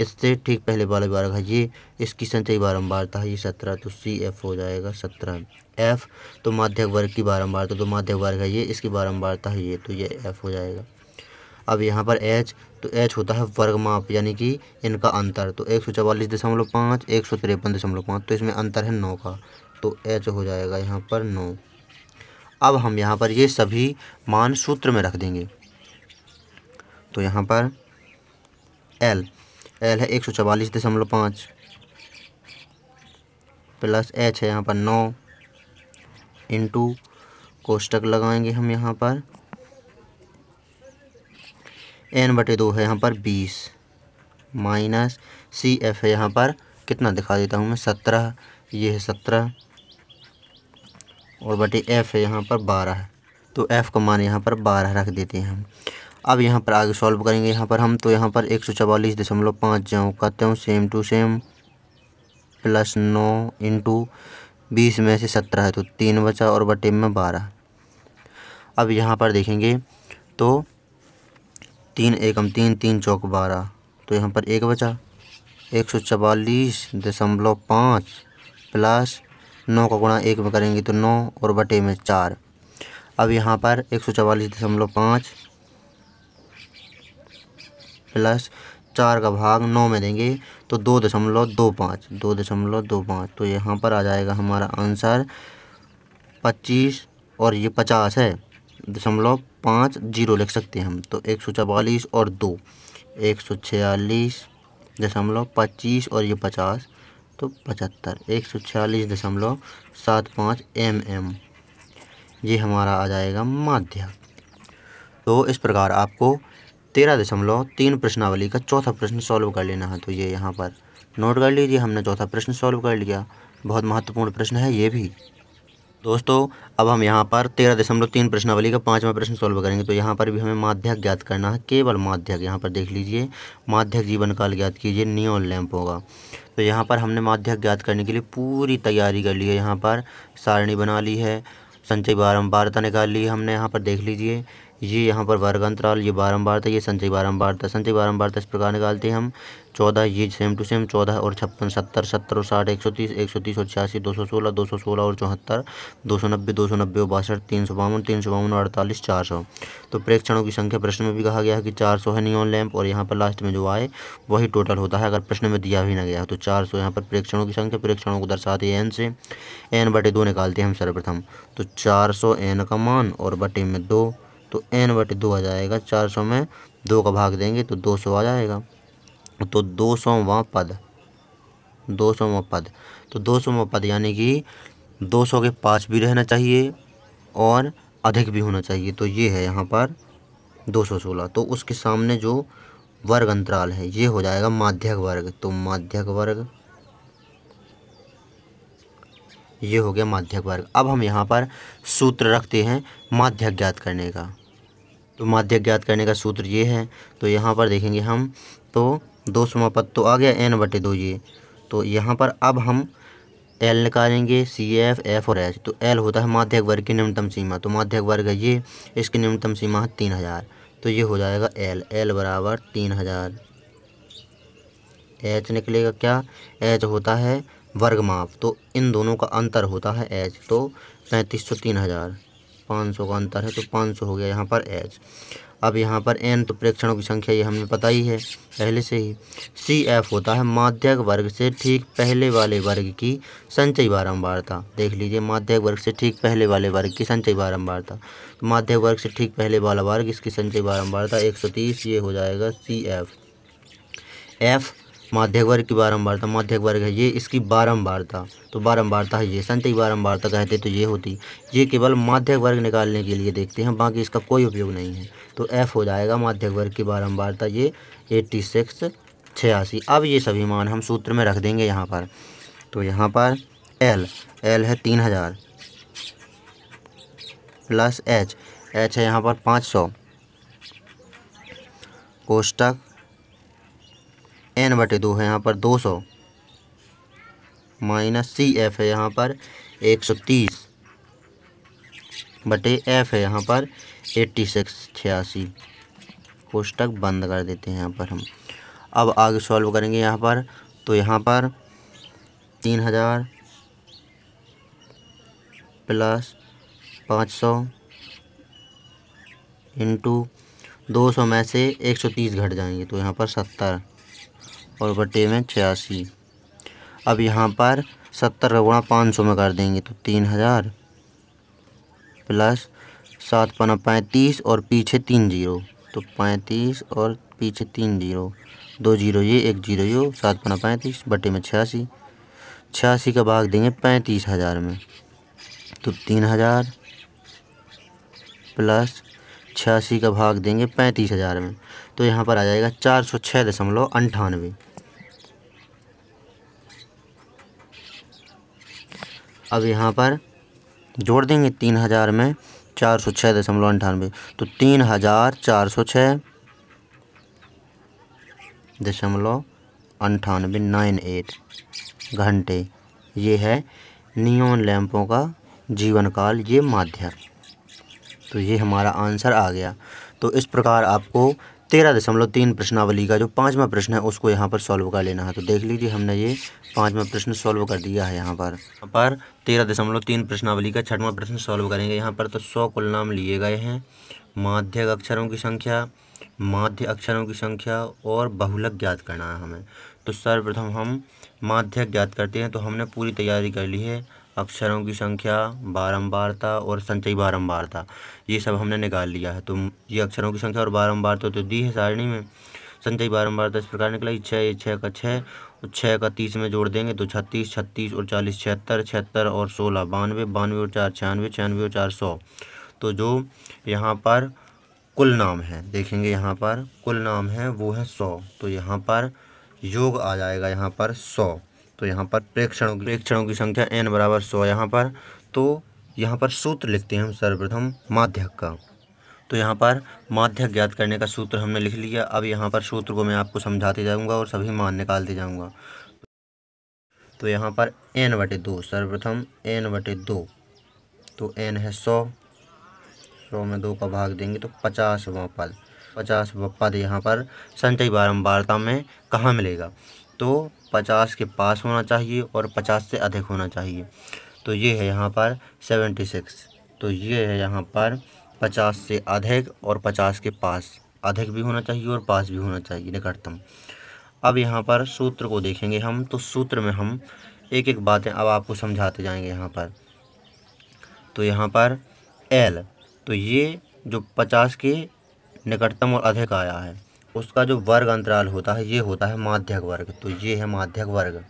इससे ठीक पहले वाले वर्ग है ये इसकी संचय बारंबारता है ये सत्रह तो सी एफ हो जाएगा सत्रह एफ तो माध्यक वर्ग की बारंबारता तो माध्यक वर्ग है ये इसकी बारंबारता है ये तो ये एफ हो जाएगा अब यहाँ पर एच तो एच होता है वर्ग माप यानी कि इनका अंतर तो एक सौ चवालीस दशमलव पाँच एक सौ तिरपन दशमलव पाँच तो इसमें अंतर है नौ का तो एच हो जाएगा यहाँ पर नौ अब हम यहाँ पर ये सभी मान सूत्र में रख देंगे तो यहाँ पर एल एल है एक सौ चवालीस दशमलव पाँच प्लस एच है यहाँ पर नौ इंटू कोष्टक लगाएंगे हम यहाँ पर एन बटे दो है यहाँ पर बीस माइनस सी एफ है यहाँ पर कितना दिखा देता हूँ मैं सत्रह ये है सत्रह और बटे एफ़ है यहाँ पर बारह है तो एफ़ का मान यहाँ पर बारह रख देते हैं हम अब यहाँ पर आगे सॉल्व करेंगे यहाँ पर हम तो यहाँ पर एक सौ चवालीस दशमलव पाँच जाऊँ कहते हूँ सेम टू सेम प्लस नौ इंटू बीस में से सत्रह है तो तीन बचा और बटे में बारह अब यहाँ पर देखेंगे तो तीन एकम तीन तीन चौक बारह तो यहाँ पर एक बचा एक सौ चवालीस दशमलव पाँच प्लस नौ का गुणा एक में करेंगे तो नौ और बटे में चार अब यहाँ पर एक सौ चवालीस दशमलव पाँच प्लस चार का भाग नौ में देंगे तो दो दशमलव दो पाँच दो दशमलव दो पाँच तो यहाँ पर आ जाएगा हमारा आंसर पच्चीस और ये पचास है दशमलव पाँच जीरो लिख सकते हैं हम तो एक सौ चवालीस और दो एक सौ छियालीस दशमलव पच्चीस और ये पचास तो पचहत्तर एक सौ छियालीस दशमलव सात पाँच एम एम ये हमारा आ जाएगा माध्य तो इस प्रकार आपको तेरह दशमलव तीन प्रश्नावली का चौथा प्रश्न सॉल्व कर लेना है तो ये यहाँ पर नोट कर लीजिए हमने चौथा प्रश्न सॉल्व कर लिया बहुत महत्वपूर्ण प्रश्न है ये भी दोस्तों अब हम यहाँ पर तेरह दशमलव तीन प्रश्नावली का पाँचवा प्रश्न सॉल्व करेंगे तो यहाँ पर भी हमें माध्यक ज्ञात करना है केवल माध्यक यहाँ पर देख लीजिए माध्यक जीवन काल ज्ञात कीजिए नियोन लैम्प होगा तो यहाँ पर हमने माध्यक ज्ञात करने के लिए पूरी तैयारी कर ली है यहाँ पर सारणी बना ली है संचय बारम्बारता निकाल ली है हमने यहाँ पर देख लीजिए ये यहाँ पर वर्ग अंतराल ये बारम्बार था ये संचय बारम्बार था संचय बारम्बार था इस प्रकार निकालते हैं हम चौदह ये सेम टू सेम चौदह और छप्पन सत्तर सत्तर और साठ एक सौ तीस एक सौ तीस और छियासी दो सौ सोलह दो सौ सोलह और चौहत्तर दो सौ नब्बे दो सौ नब्बे और बासठ तीन सौ बावन तीन सौ बावन अड़तालीस चार सौ तो प्रेक्षणों की संख्या प्रश्न में भी कहा गया है कि चार सौ है नियोन लैम्प और यहाँ पर लास्ट में जो आए वही टोटल होता है अगर प्रश्न में दिया भी ना गया तो चार सौ यहाँ पर प्रेक्षणों की संख्या प्रेक्षणों को दर्शाते हैं एन से एन बटे दो निकालते हैं हम सर्वप्रथम तो चार सौ एन का मान और बटे में दो तो एन बटे दो आ जाएगा चार सौ में दो का भाग देंगे तो दो सौ आ जाएगा तो दो सौवा पद दो सौवा पद तो दो सौवा पद यानी कि दो सौ के पास भी रहना चाहिए और अधिक भी होना चाहिए तो ये है यहाँ पर दो सौ सोलह तो उसके सामने जो वर्ग अंतराल है ये हो जाएगा माध्यक वर्ग तो माध्यक वर्ग ये हो गया माध्यक वर्ग अब हम यहाँ पर सूत्र रखते हैं माध्यक ज्ञात करने का तो माध्य ज्ञात करने का सूत्र ये है तो यहाँ पर देखेंगे हम तो दो समापद तो आ गया एन बटे दो ये तो यहाँ पर अब हम एल निकालेंगे सी एफ एफ और एच तो एल होता है माध्यक वर्ग की निम्नतम सीमा तो माध्यक वर्ग है ये इसकी निम्नतम सीमा है तीन हज़ार तो ये हो जाएगा एल एल बराबर तीन हज़ार एच निकलेगा क्या एच होता है वर्ग माप तो इन दोनों का अंतर होता है एच तो पैंतीस सौ तीन हज़ार पाँच सौ का अंतर है तो पाँच सौ हो गया यहाँ पर एच अब यहाँ पर एन तो प्रेक्षणों की संख्या ये हमें पता ही है पहले से ही सी एफ होता है माध्यक वर्ग से ठीक पहले वाले वर्ग की संचयी बारंबारता देख लीजिए माध्यक वर्ग से ठीक पहले वाले वर्ग की संचयी बारंबारता तो माध्यक वर्ग से ठीक पहले वाला वर्ग इसकी संचयी बारंबारता एक सौ तीस ये हो जाएगा सी एफ एफ माध्यक वर्ग की बारंबारता माध्यक वर्ग है ये इसकी बारंबारता तो बारंबारता है ये संत की बारंबारता कहते तो ये होती ये केवल माध्यक वर्ग निकालने के लिए देखते हैं बाकी इसका कोई उपयोग नहीं है तो एफ़ हो जाएगा माध्यक वर्ग की बारंबारता ये एट्टी सिक्स छियासी अब ये सभी मान हम सूत्र में रख देंगे यहाँ पर तो यहाँ पर एल एल है तीन हज़ार प्लस एच एच है यहाँ पर पाँच सौ कोष्टक एन बटे दो है यहाँ पर दो सौ माइनस सी एफ है यहाँ पर एक सौ तीस बटे एफ है यहाँ पर एट्टी सिक्स छियासी कोष्टक बंद कर देते हैं यहाँ पर हम अब आगे सॉल्व करेंगे यहाँ पर तो यहाँ पर तीन हज़ार प्लस पाँच सौ इंटू दो सौ में से एक सौ तीस घट जाएंगे तो यहाँ पर सत्तर और बटे में छियासी अब यहाँ पर सत्तर गुणा पाँच सौ में कर देंगे तो तीन हज़ार प्लस सात पना पैंतीस और पीछे तीन जीरो तो पैंतीस और पीछे तीन जीरो दो जीरो ये एक जीरो यो सात पना पैंतीस बटे में छियासी छियासी का भाग देंगे पैंतीस हज़ार में तो तीन हज़ार प्लस छियासी का भाग देंगे पैंतीस हज़ार में तो यहाँ पर आ जाएगा चार सौ छः दशमलव अंठानवे अब यहाँ पर जोड़ देंगे तीन हज़ार में चार सौ छः दशमलव अंठानवे तो तीन हज़ार चार सौ छः दशमलव अंठानवे नाइन एट घंटे ये है नियोन लैंपों का जीवन काल ये माध्यम तो ये हमारा आंसर आ गया तो इस प्रकार आपको तेरह दशमलव तीन प्रश्नावली का जो पाँचवा प्रश्न है उसको यहाँ पर सॉल्व कर लेना है तो देख लीजिए हमने ये पाँचवा प्रश्न सॉल्व कर दिया है यहाँ पर पर तेरह दशमलव तीन प्रश्नावली का छठवां प्रश्न सॉल्व करेंगे यहाँ पर तो सौ कुल नाम लिए गए हैं माध्य अक्षरों की संख्या माध्य अक्षरों की संख्या और बहुलक ज्ञात करना है हमें तो सर्वप्रथम हम माध्यक ज्ञात करते हैं तो हमने पूरी तैयारी कर ली है अक्षरों की संख्या बारंबारता और संचयी बारंबारता ये सब हमने निकाल लिया है तो ये अक्षरों की संख्या और बारंबारता तो दी है सारणी में संचयी बारंबारता इस प्रकार निकला छः छः का छः छः का तीस में जोड़ देंगे तो छत्तीस छत्तीस और चालीस छिहत्तर छिहत्तर और सोलह बानवे बानवे और चार छियानवे छियानवे और चार सौ तो जो यहाँ पर कुल नाम है देखेंगे यहाँ पर कुल नाम है वो है सौ तो यहाँ पर योग आ जाएगा यहाँ पर सौ तो यहाँ पर प्रेक्षणों की प्रेक्षणों की संख्या एन बराबर सौ यहाँ पर तो यहाँ पर सूत्र लिखते हैं हम सर्वप्रथम माध्यक का तो यहाँ पर माध्यक ज्ञात करने का सूत्र हमने लिख लिया अब यहाँ पर सूत्र को मैं आपको समझाते जाऊँगा और सभी मान निकालते जाऊँगा तो यहाँ पर एन बटे दो सर्वप्रथम एन बटे दो तो एन है सौ सौ में दो का भाग देंगे तो पचास व पद पचास व पद यहाँ पर संचय बारम्बारता में कहाँ मिलेगा तो पचास के पास होना चाहिए और पचास से अधिक होना चाहिए तो ये है यहाँ पर सेवेंटी सिक्स तो ये है यहाँ पर पचास से अधिक और पचास के पास अधिक भी होना चाहिए और पास भी होना चाहिए निकटतम अब यहाँ पर सूत्र को देखेंगे हम तो सूत्र में हम एक एक बातें अब आपको समझाते जाएंगे यहाँ पर तो यहाँ पर एल तो ये जो पचास के निकटतम और अधिक आया है उसका जो वर्ग अंतराल होता है ये होता है माध्यक वर्ग तो ये है माध्यक वर्ग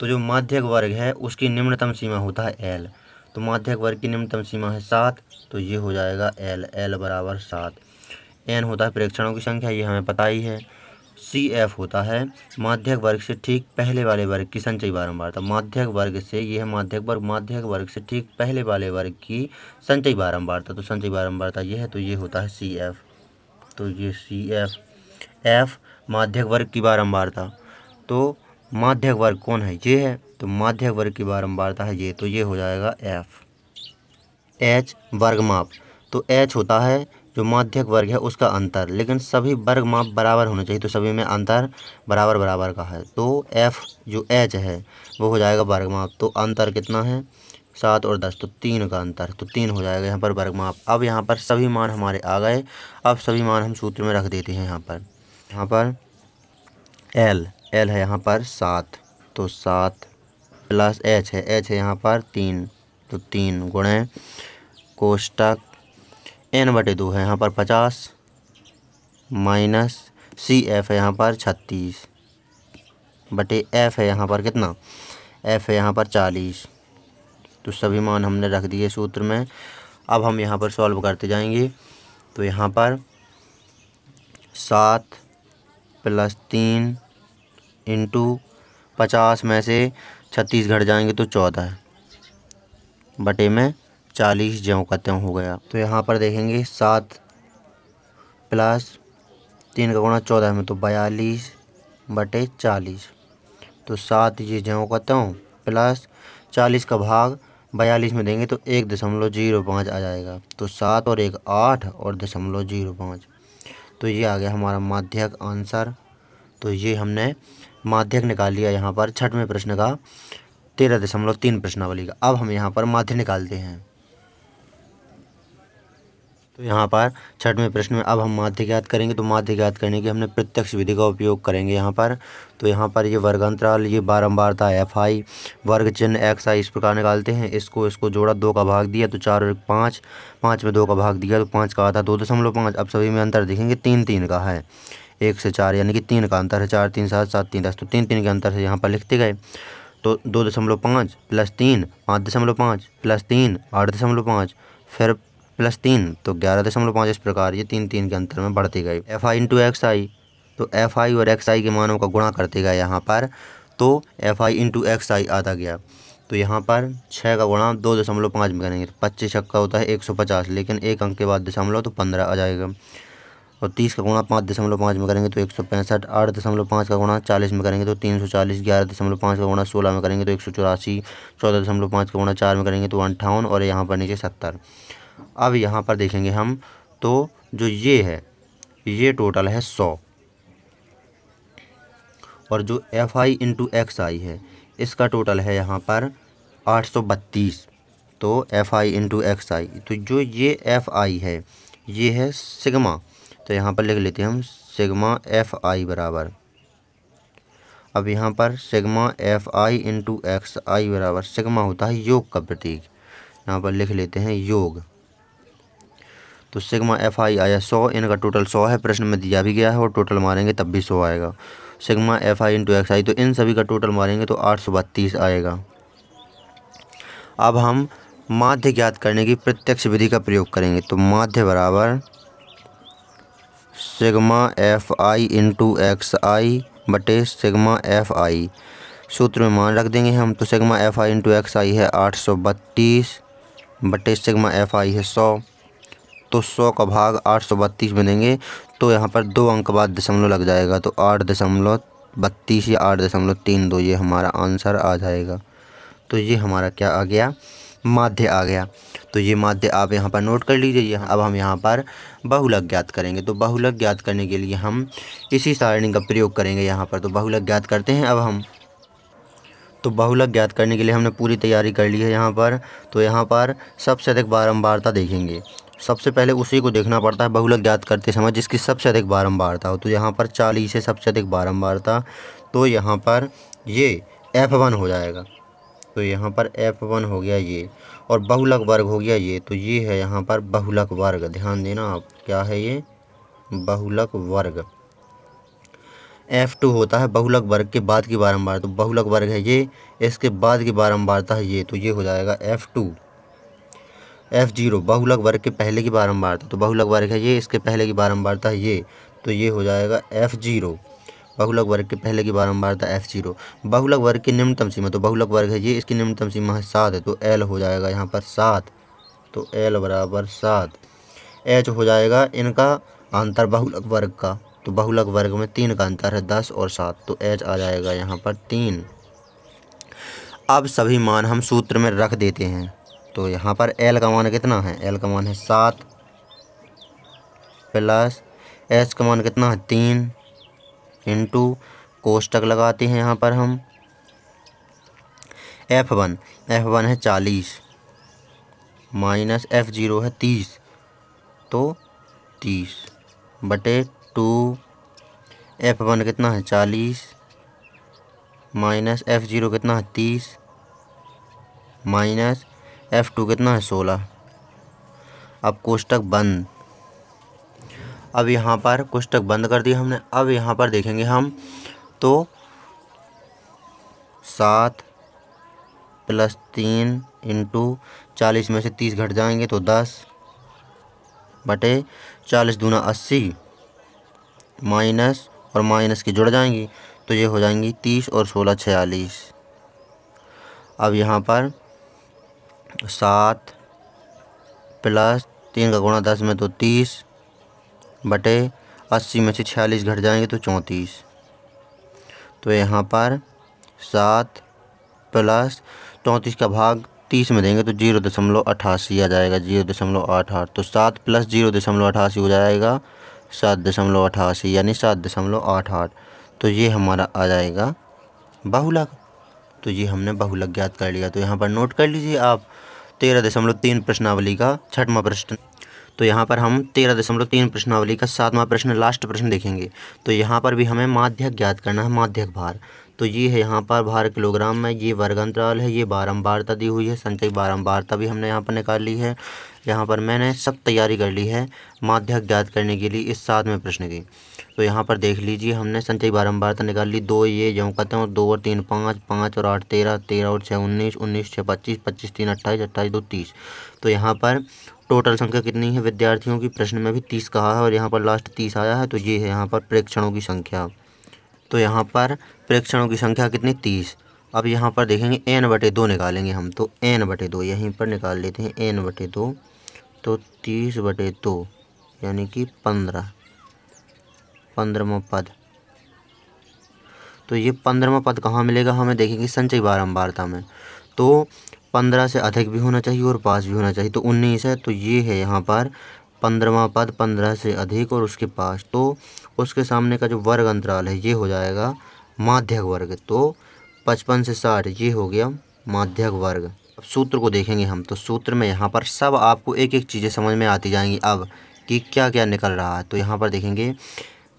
तो जो माध्यक वर्ग है उसकी निम्नतम सीमा होता है एल तो माध्यक वर्ग की निम्नतम सीमा है सात तो ये हो जाएगा एल एल बराबर सात एन होता है प्रेक्षणों की संख्या ये हमें पता ही है सी एफ होता है माध्यक वर्ग से ठीक पहले वाले वर्ग की संचयी बारंबारता तो माध्यक वर्ग से यह माध्यक वर्ग माध्यक वर्ग से ठीक पहले वाले वर्ग की संचयी बारंबारता तो संचयी बारंबारता यह है तो ये होता है सी एफ तो ये सी एफ एफ माध्यक वर्ग की बारंबारता तो माध्यक वर्ग कौन है ये है तो माध्यक वर्ग की बारंबारता है ये तो ये हो जाएगा एफ एच वर्ग माप तो एच होता है जो माध्यक वर्ग है उसका अंतर लेकिन सभी वर्ग माप बराबर होना चाहिए तो सभी में अंतर बराबर बराबर का है तो एफ जो एच है वो हो जाएगा वर्ग माप तो अंतर कितना है सात और दस तो तीन का अंतर तो तीन हो जाएगा यहाँ पर वर्ग माप अब यहाँ पर सभी मान हमारे आ गए अब सभी मान हम सूत्र में रख देते हैं यहाँ पर यहाँ पर एल एल है यहाँ पर सात तो सात प्लस एच है एच है यहाँ पर तीन तो तीन गुणे कोष्टक एन बटे दो है यहाँ पर पचास माइनस सी एफ है यहाँ पर छत्तीस बटे एफ है यहाँ पर कितना एफ है यहाँ पर चालीस तो सभी मान हमने रख दिए सूत्र में अब हम यहाँ पर सॉल्व करते जाएंगे तो यहाँ पर सात प्लस तीन इंटू पचास में से छत्तीस घट जाएंगे तो चौदह बटे में चालीस ज्यों का त्यों हो गया तो यहाँ पर देखेंगे सात प्लस तीन का गुणा चौदह में तो बयालीस बटे चालीस तो सात ये ज्यों का त्यों प्लस चालीस का भाग बयालीस में देंगे तो एक दशमलव जीरो पाँच आ जाएगा तो सात और एक आठ और दशमलव जीरो पाँच तो ये आ गया हमारा माध्यक आंसर तो ये हमने माध्यक निकाल लिया यहाँ पर छठवें प्रश्न का तेरह दशमलव तीन प्रश्नावली का अब हम यहाँ पर माध्य निकालते हैं तो यहाँ पर छठवें प्रश्न में अब हम माध्य ज्ञात करेंगे तो माध्य ज्ञात करने की हमने प्रत्यक्ष विधि का उपयोग करेंगे यहाँ पर तो यहाँ पर ये वर्ग अंतराल ये था एफ आई वर्ग चिन्ह एक्स आई इस प्रकार निकालते हैं इसको इसको जोड़ा दो का भाग दिया तो चार और पाँच पाँच में दो का भाग दिया तो पाँच का आता दो दशमलव पाँच अब सभी में अंतर देखेंगे तीन तीन का है एक से चार यानी कि तीन का अंतर है चार तीन सात सात तीन दस तो तीन तीन के अंतर से यहाँ पर लिखते गए तो दो दशमलव पाँच प्लस तीन पाँच दशमलव पाँच प्लस तीन आठ दशमलव पाँच फिर प्लस तीन तो ग्यारह दशमलव पाँच इस प्रकार ये तीन तीन के अंतर में बढ़ती गई F I into X I तो एफ आई और एक्स आई के मानों का गुणा करते गए यहाँ पर तो F I into X I आता गया तो यहाँ पर छः का गुणा दो दशमलव पाँच में करेंगे तो पच्चीस छक्का होता है एक सौ पचास लेकिन एक अंक के बाद दशमलव तो पंद्रह आ जाएगा और तीस का गुणा पाँच दशमलव पाँच में करेंगे तो एक सौ पैंसठ आठ दशमलव पाँच का गुणा चालीस में करेंगे तो तीन सौ चालीस ग्यारह दशमलव पाँच का गुणा सोलह में करेंगे तो एक सौ चौरासी चौदह दशमलव पाँच का गुणा चार में करेंगे तो अंठावन और यहाँ पर नीचे सत्तर अब यहाँ पर देखेंगे हम तो जो ये है ये टोटल है सौ और जो F I into X I है इसका टोटल है यहाँ पर आठ सौ बत्तीस तो F I into X I तो जो ये एफ आई है ये है सिग्मा तो यहाँ पर लिख लेते हैं हम सिग्मा एफ आई बराबर अब यहाँ पर sigma F I into X I बराबर सिग्मा होता है योग का प्रतीक यहाँ पर लिख लेते हैं योग तो सिग्मा एफ आई आया सौ इनका टोटल सौ है प्रश्न में दिया भी गया है और टोटल मारेंगे तब भी सौ आएगा sigma F I into X I तो इन सभी का टोटल मारेंगे तो आठ सौ बत्तीस आएगा अब हम माध्य ज्ञात करने की प्रत्यक्ष विधि का प्रयोग करेंगे तो माध्य बराबर sigma F I into X I बटे सिग्मा एफ आई सूत्र में मान रख देंगे हम तो sigma F I into X I है आठ सौ बत्तीस बटे सिग्मा एफ आई है सौ तो सौ का भाग आठ सौ बत्तीस बनेंगे तो यहाँ पर दो अंक बाद दशमलव लग जाएगा तो आठ दशमलव बत्तीस या आठ दशमलव तीन दो ये हमारा आंसर आ जाएगा तो ये हमारा क्या आ गया माध्य आ गया तो ये माध्य आप यहाँ पर नोट कर लीजिए अब हम यहाँ पर बहुलक ज्ञात करेंगे तो बहुलक ज्ञात करने के लिए हम इसी सारणी का प्रयोग करेंगे यहाँ पर तो बहुलक ज्ञात करते हैं अब हम तो बहुलक ज्ञात करने के लिए हमने पूरी तैयारी कर ली है यहाँ पर तो यहाँ पर सबसे अधिक बारम्बारता देखेंगे सबसे पहले उसी को देखना पड़ता है बहुलक ज्ञात करते समय जिसकी सबसे अधिक बारंबारता हो तो यहाँ पर चालीस है सबसे अधिक बारंबारता तो यहाँ पर ये एफ वन हो जाएगा तो यहाँ पर एफ वन हो गया ये और बहुलक वर्ग हो गया ये तो ये है यहाँ पर बहुलक वर्ग ध्यान देना आप क्या है ये बहुलक वर्ग एफ टू होता है बहुलक वर्ग के बाद की बारम्बार तो बहुलक वर्ग है ये इसके बाद की बारम्बारता है ये तो ये हो जाएगा एफ टू एफ़ जीरो बहुलक वर्ग के पहले की था तो बहुलक वर्ग है ये इसके पहले की बारम्बारता है ये तो ये हो जाएगा एफ़ जीरो बहुलक वर्ग के पहले की था एफ जीरो बहुलक वर्ग की निम्नतम सीमा तो बहुलक वर्ग है ये इसकी निम्नतम सीमा है सात है तो एल हो जाएगा यहाँ पर सात तो एल बराबर सात एच हो जाएगा इनका अंतर बहुलक वर्ग का तो बहुलक वर्ग में तीन का अंतर है दस और सात तो एच आ जाएगा यहाँ पर तीन अब सभी मान हम सूत्र में रख देते हैं तो यहाँ पर एल का मान कितना है एल का मान है सात प्लस एस का मान कितना है तीन इंटू कोष्टक लगाते हैं यहाँ पर हम एफ वन एफ वन है चालीस माइनस एफ ज़ीरो है तीस तो तीस बटे टू एफ वन कितना है चालीस माइनस एफ ज़ीरो कितना है तीस माइनस एफ टू कितना है सोलह अब कोष्टक बंद अब यहाँ पर कोष्टक बंद कर दिया हमने अब यहाँ पर देखेंगे हम तो सात प्लस तीन इंटू चालीस में से तीस घट जाएंगे तो दस बटे चालीस दूना अस्सी माइनस और माइनस की जुड़ जाएंगी तो ये हो जाएंगी तीस और सोलह छियालीस अब यहाँ पर सात प्लस तीन का गुणा दस में तो तीस बटे अस्सी में से छियालीस घट जाएंगे तो चौंतीस तो यहाँ पर सात प्लस चौंतीस का भाग तीस में देंगे तो जीरो दशमलव अठासी आ जाएगा जीरो दशमलव आठ आठ तो सात प्लस जीरो दशमलव अठासी हो जाएगा सात दशमलव अठासी यानी सात दशमलव आठ आठ तो ये हमारा आ जाएगा बहुलक तो ये हमने बहुलक ज्ञात कर लिया तो यहाँ पर नोट कर लीजिए आप तेरह दशमलव तीन प्रश्नावली का छठवां प्रश्न तो यहाँ पर हम तेरह दशमलव तीन प्रश्नावली का सातवां प्रश्न लास्ट प्रश्न देखेंगे तो यहाँ पर भी हमें माध्यक ज्ञात करना है माध्यक भार तो ये है यहाँ पर भार किलोग्राम में ये वर्ग अंतराल है ये बारम्बारता दी हुई है संचय बारम्बारता भी हमने यहाँ पर निकाल ली है यहाँ पर मैंने सख्त तैयारी कर ली है माध्यक ज्ञात करने के लिए इस में प्रश्न की तो यहाँ पर देख लीजिए हमने संचय बारम्बारता निकाल ली दो ये जो कहते हैं दो और तीन पाँच पाँच और आठ तेरह तेरह और छः उन्नीस उन्नीस छः पच्चीस पच्चीस तीन अट्ठाईस अट्ठाईस दो तीस तो यहाँ पर टोटल संख्या कितनी है विद्यार्थियों की प्रश्न में भी तीस कहा है और यहाँ पर लास्ट तीस आया है तो ये है यहाँ पर प्रेक्षणों की संख्या तो यहाँ पर प्रेक्षणों की संख्या कितनी तीस अब यहाँ पर देखेंगे एन बटे दो निकालेंगे हम तो एन बटे दो यहीं पर निकाल लेते हैं एन बटे दो तो तीस बटे दो यानी कि पंद्रह पंद्रहवा पद तो ये पंद्रहवा पद कहाँ मिलेगा हमें देखेंगे संचय बारम्बारता में तो पंद्रह से अधिक भी होना चाहिए और पास भी होना चाहिए तो उन्नीस है तो ये है यहाँ पर पंद्रहवा पद पंद्रह से अधिक और उसके पास तो उसके सामने का जो वर्ग अंतराल है ये हो जाएगा माध्यक वर्ग तो पचपन से साठ ये हो गया माध्यक वर्ग अब सूत्र को देखेंगे हम तो सूत्र में यहाँ पर सब आपको एक एक चीज़ें समझ में आती जाएंगी अब कि क्या क्या निकल रहा है तो यहाँ पर देखेंगे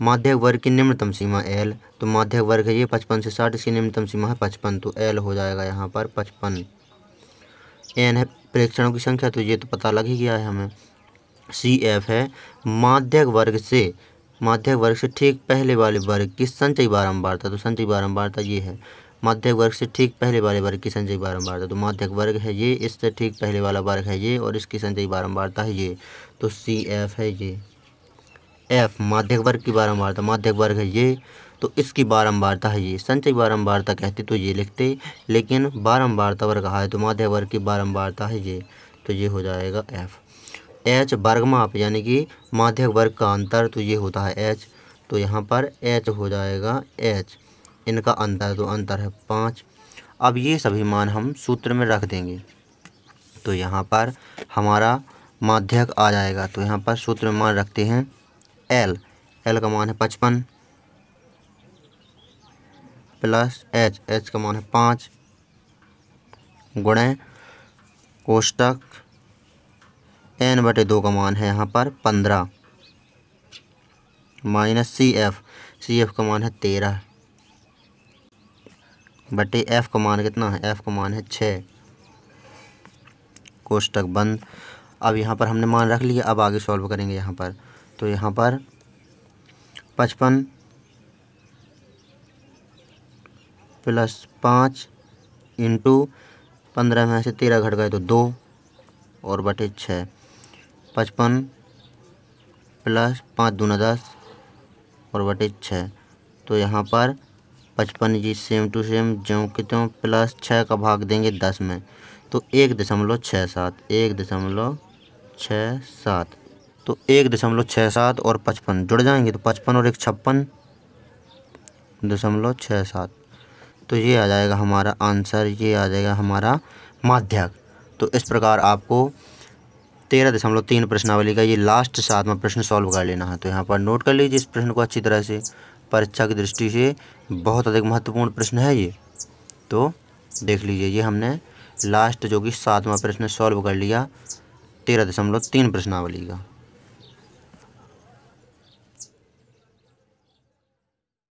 माध्यक वर्ग की निम्नतम सीमा एल तो माध्यक वर्ग है ये पचपन से साठ इसकी निम्नतम सीमा है पचपन तो एल हो जाएगा यहाँ पर पचपन एन है प्रेक्षणों की संख्या तो ये तो पता लग ही गया है हमें सी एफ है माध्यक वर्ग से माध्यक वर्ग से ठीक पहले वाले वर्ग की संचयी बारंबारता तो संचयी बारंबारता ये है माध्यक वर्ग से ठीक पहले वाले वर्ग की संचयी बारंबारता तो माध्यक वर्ग है ये इससे ठीक पहले वाला वर्ग है ये और इसकी संचयी बारंबारता है ये तो सी एफ है ये एफ माध्यक वर्ग की बारंबारता माध्यक वर्ग है ये तो इसकी बारंबारता है ये संचयी बारंबारता कहते तो ये लिखते लेकिन बारंबारता वर्ग है तो माध्यक वर्ग की बारंबारता है ये तो ये हो जाएगा एफ़ एच वर्ग माप यानी कि माध्यक वर्ग का अंतर तो ये होता है एच तो यहाँ पर एच हो जाएगा एच इनका अंतर तो अंतर है पाँच अब ये सभी मान हम सूत्र में रख देंगे तो यहाँ पर हमारा माध्यक आ जाएगा तो यहाँ पर सूत्र में मान रखते हैं एल एल का मान है पचपन प्लस एच एच का मान है पाँच गुणे कोष्टक एन बटे दो का मान है यहाँ पर पंद्रह minus C F C F का मान है तेरह बटे एफ का मान कितना है एफ का मान है छः कोष्टक बंद अब यहाँ पर हमने मान रख लिया अब आगे सॉल्व करेंगे यहाँ पर तो यहाँ पर पचपन प्लस पाँच इंटू पंद्रह में से तेरह घट गए तो दो और बटे छः पचपन प्लस पाँच दूना दस और बटे छः तो यहाँ पर पचपन जी सेम टू सेम जो के त्यों प्लस छः का भाग देंगे दस में तो एक दशमलव छः सात एक दशमलव छः सात तो एक दशमलव छः सात और पचपन जुड़ जाएंगे तो पचपन और एक छप्पन दशमलव छः सात तो ये आ जाएगा हमारा आंसर ये आ जाएगा हमारा माध्यक तो इस प्रकार आपको तेरह दशमलव तीन प्रश्नावली का ये लास्ट सातवां प्रश्न सॉल्व कर लेना है तो यहाँ पर नोट कर लीजिए इस प्रश्न को अच्छी तरह से परीक्षा की दृष्टि से बहुत अधिक महत्वपूर्ण प्रश्न है ये तो देख लीजिए ये हमने लास्ट जो कि सातवां प्रश्न सॉल्व कर लिया तेरह दशमलव तीन प्रश्नावली का